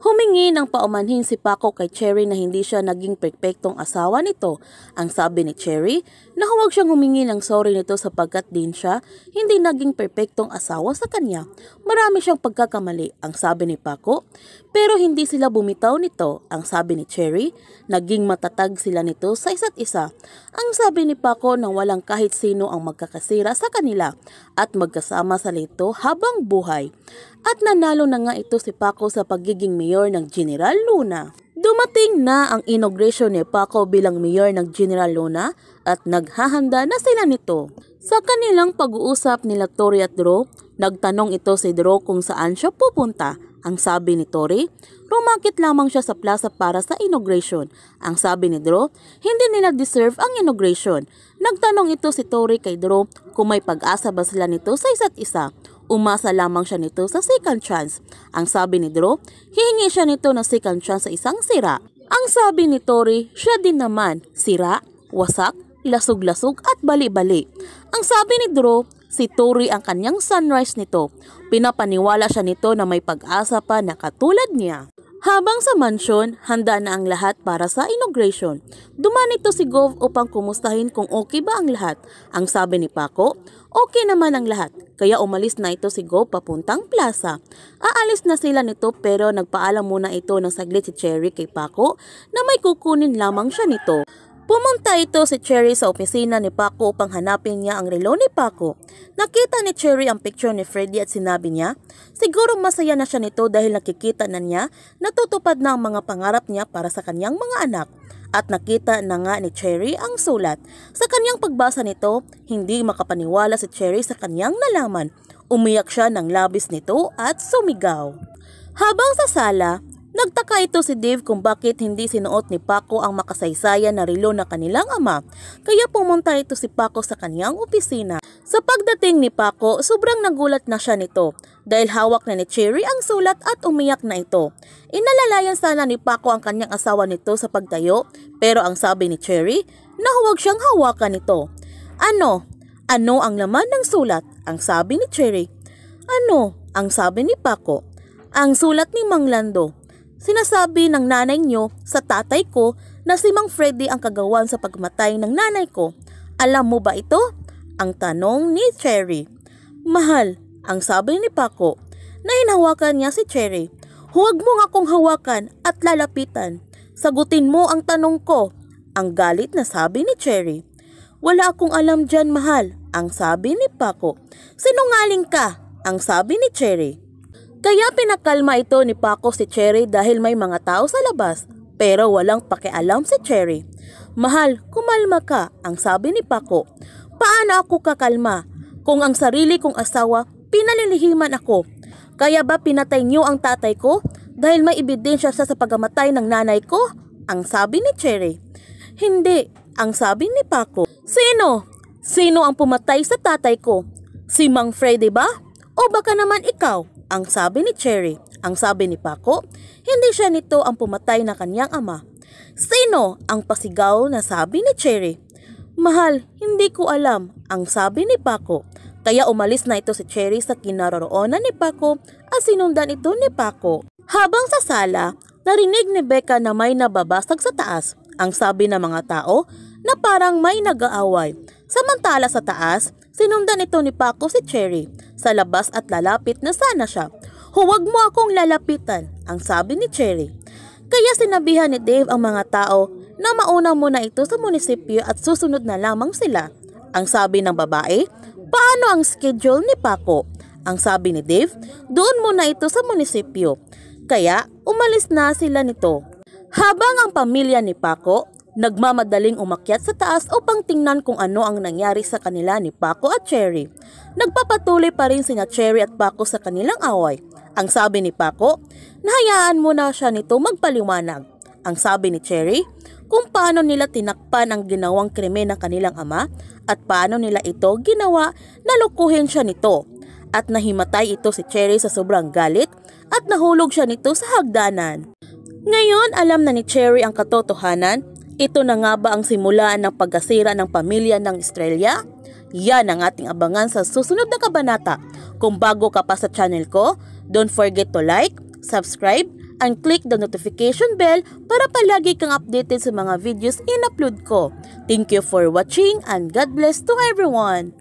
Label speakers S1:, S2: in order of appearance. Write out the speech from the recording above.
S1: Humingi ng paumanhin si Paco kay Cherry na hindi siya naging perpektong asawa nito. Ang sabi ni Cherry, na huwag siyang humingi ng sorry nito sapagkat din siya hindi naging perpektong asawa sa kanya. Marami siyang pagkakamali, ang sabi ni Paco. Pero hindi sila bumitaw nito, ang sabi ni Cherry. Naging matatag sila nito sa isa't isa. Ang sabi ni Paco nang walang kahit sino ang magkakasira sa kanila at magkasama sa lito habang buhay at nanalo na nga ito si Paco sa pagiging mayor ng General Luna. Dumating na ang inauguration ni Paco bilang mayor ng General Luna at naghahanda na sila nito. Sa kanilang pag-uusap nila Tori at Dro, nagtanong ito si Dro kung saan siya pupunta. Ang sabi ni Tori, rumakit lamang siya sa plaza para sa inauguration. Ang sabi ni Dro, hindi nila deserve ang inauguration. Nagtanong ito si Tori kay Dro kung may pag-asa ba sila nito sa isa't isa. Umasa lamang siya nito sa second chance. Ang sabi ni Drew, hihingi siya nito ng second chance sa isang sira. Ang sabi ni Tori, siya din naman, sira, wasak, lasog-lasog at bali-bali. Ang sabi ni Drew, si Tori ang kanyang sunrise nito. Pinapaniwala siya nito na may pag-asa pa na katulad niya. Habang sa mansyon, handa na ang lahat para sa inauguration. Duman ito si Gov upang kumustahin kung okay ba ang lahat. Ang sabi ni Paco, okay naman ang lahat. Kaya umalis na ito si Gov papuntang plaza. Aalis na sila nito pero nagpaalam muna ito ng saglit si Cherry kay Paco na may kukunin lamang siya nito. Pumunta ito si Cherry sa opisina ni Paco upang hanapin niya ang relo ni Paco. Nakita ni Cherry ang picture ni Freddy at sinabi niya, siguro masaya na siya nito dahil nakikita na niya natutupad na ang mga pangarap niya para sa kanyang mga anak. At nakita na nga ni Cherry ang sulat. Sa kanyang pagbasa nito, hindi makapaniwala si Cherry sa kanyang nalaman. Umiyak siya ng labis nito at sumigaw. Habang sa sala, Nagtaka ito si Dave kung bakit hindi sinuot ni Paco ang makasaysayan na relo na kanilang ama, kaya pumunta ito si Paco sa kaniyang opisina. Sa pagdating ni Paco, sobrang nagulat na siya nito dahil hawak na ni Cherry ang sulat at umiyak na ito. Inalalayan sana ni Paco ang kanyang asawa nito sa pagtayo pero ang sabi ni Cherry na huwag siyang hawakan ito. Ano? Ano ang laman ng sulat? Ang sabi ni Cherry. Ano? Ang sabi ni Paco. Ang sulat ni Mang Lando. Sinasabi ng nanay nyo sa tatay ko na si Mang Freddy ang kagawan sa pagmatay ng nanay ko. Alam mo ba ito? Ang tanong ni Cherry. Mahal, ang sabi ni Paco, na hinawakan niya si Cherry. Huwag mo nga akong hawakan at lalapitan. Sagutin mo ang tanong ko. Ang galit na sabi ni Cherry. Wala akong alam dyan mahal, ang sabi ni Paco. Sinungaling ka, ang sabi ni Cherry. Kaya pinakalma ito ni Paco si Cherry dahil may mga tao sa labas. Pero walang pakialam si Cherry. Mahal, kumalma ka, ang sabi ni Paco. Paano ako kakalma? Kung ang sarili kong asawa, pinalilihiman ako. Kaya ba pinatay niyo ang tatay ko dahil may ebidensya siya sa pagamatay ng nanay ko? Ang sabi ni Cherry. Hindi, ang sabi ni Paco. Sino? Sino ang pumatay sa tatay ko? Si Mang Freddy ba? O baka naman ikaw? Ang sabi ni Cherry, ang sabi ni Paco, hindi siya nito ang pumatay na kanyang ama. Sino ang pasigaw na sabi ni Cherry? Mahal, hindi ko alam, ang sabi ni Paco. Kaya umalis na ito si Cherry sa kinaroroonan ni Paco at sinundan ito ni Paco. Habang sa sala, narinig ni Becca na may nababasag sa taas. Ang sabi ng mga tao na parang may nag-aaway. Samantala sa taas, sinundan ito ni Paco si Cherry sa labas at lalapit na sana siya. Huwag mo akong lalapitan, ang sabi ni Cherry. Kaya sinabihan ni Dave ang mga tao na mauna muna ito sa munisipyo at susunod na lamang sila. Ang sabi ng babae, paano ang schedule ni Paco? Ang sabi ni Dave, doon muna ito sa munisipyo. Kaya umalis na sila nito. Habang ang pamilya ni Paco Nagmamadaling umakyat sa taas upang tingnan kung ano ang nangyari sa kanila ni Paco at Cherry. Nagpapatuloy pa rin sina Cherry at Paco sa kanilang away. Ang sabi ni Paco, nahayaan mo na siya nito magpaliwanag. Ang sabi ni Cherry, kung paano nila tinakpan ang ginawang krimen ng kanilang ama at paano nila ito ginawa na lukuhin siya nito. At nahimatay ito si Cherry sa sobrang galit at nahulog siya nito sa hagdanan. Ngayon alam na ni Cherry ang katotohanan ito na nga ba ang simula ng pagkasira ng pamilya ng Estrella? Yan ang ating abangan sa susunod na kabanata. Kung bago ka pa sa channel ko, don't forget to like, subscribe, and click the notification bell para palagi kang updated sa mga videos in-upload ko. Thank you for watching and God bless to everyone!